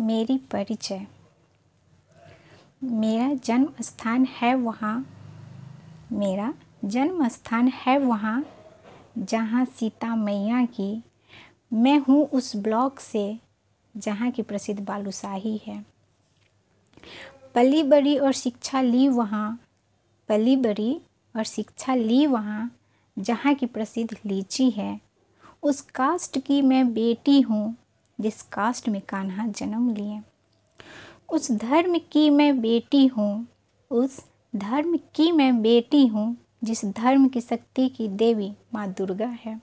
मेरी परिचय मेरा जन्म स्थान है वहाँ मेरा जन्म स्थान है वहाँ जहाँ सीता मैया की मैं हूँ उस ब्लॉक से जहाँ की प्रसिद्ध बालूशाही है पली बड़ी और शिक्षा ली वहाँ पली बड़ी और शिक्षा ली वहाँ जहाँ की प्रसिद्ध लीची है उस कास्ट की मैं बेटी हूँ जिस कास्ट में कान्हा जन्म लिए उस धर्म की मैं बेटी हूँ उस धर्म की मैं बेटी हूँ जिस धर्म की शक्ति की देवी माँ दुर्गा है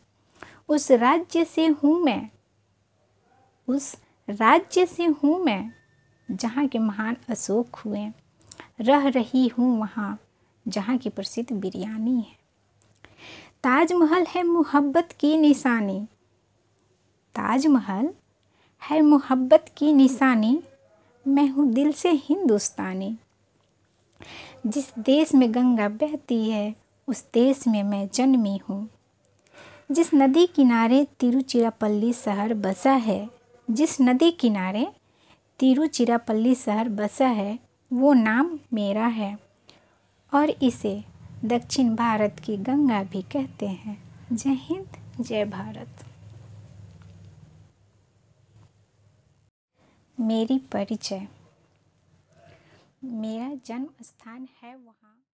उस राज्य से हूँ मैं उस राज्य से हूँ मैं जहाँ के महान अशोक हुए रह रही हूँ वहाँ जहाँ की प्रसिद्ध बिरयानी है ताजमहल है मोहब्बत की निशानी ताजमहल है मोहब्बत की निशानी मैं हूँ दिल से हिंदुस्तानी जिस देश में गंगा बहती है उस देश में मैं जन्मी हूँ जिस नदी किनारे तिरुचिरापल्ली शहर बसा है जिस नदी किनारे तिरुचिरापल्ली शहर बसा है वो नाम मेरा है और इसे दक्षिण भारत की गंगा भी कहते हैं जय हिंद जय भारत मेरी परिचय मेरा जन्म स्थान है वहाँ